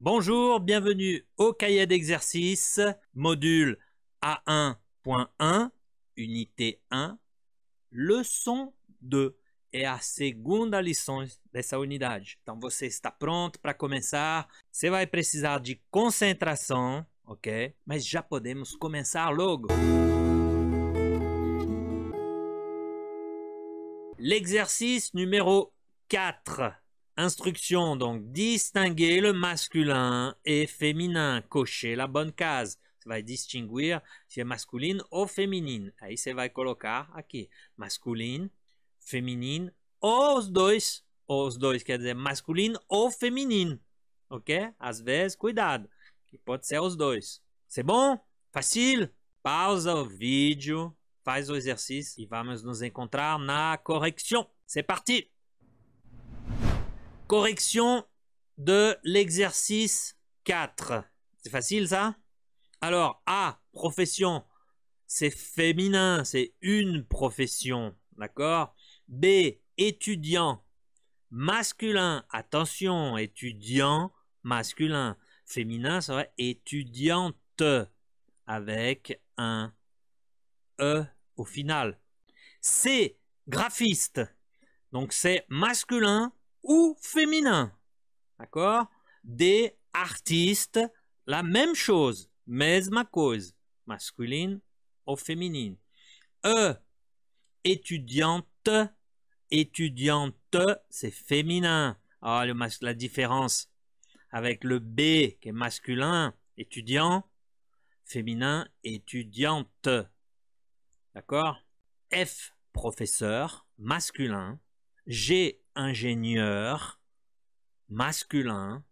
Bonjour, bienvenue au cahier d'exercice, module A1.1, unité 1, leçon 2. É a segunda lição dessa unidade. Donc, vous êtes pronto pour commencer, vous allez besoin de concentration, ok? mais já podemos commencer logo. L'exercice numéro 4. Instruction donc distinguer le masculin et féminin, cocher la bonne case. ça va distinguer si c'est masculin ou féminin. Aí você vai colocar aqui masculine, féminin ou os dois. Ou os dois quer dizer masculin ou féminin. Ok? Às vezes, cuidado, que pode ser os dois. C'est bon Facile? Pause o vídeo, faz o exercício e vamos nos encontrar na correção. C'est parti! Correction de l'exercice 4. C'est facile ça Alors, A, profession, c'est féminin, c'est une profession, d'accord B, étudiant, masculin, attention, étudiant, masculin. Féminin, ça serait étudiante, avec un E au final. C, graphiste, donc c'est masculin, ou féminin. D'accord Des artistes, la même chose, ma cause, masculine ou féminine. E, étudiante, étudiante, c'est féminin. Ah, le la différence avec le B qui est masculin, étudiant, féminin, étudiante. D'accord F, professeur, masculin. G, ingénieur masculin.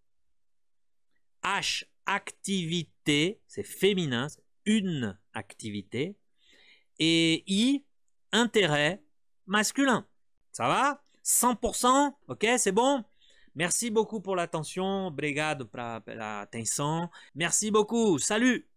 H activité, c'est féminin, une activité. Et I intérêt masculin. Ça va 100% Ok, c'est bon Merci beaucoup pour l'attention. Brigade pour l'attention. Merci beaucoup. Salut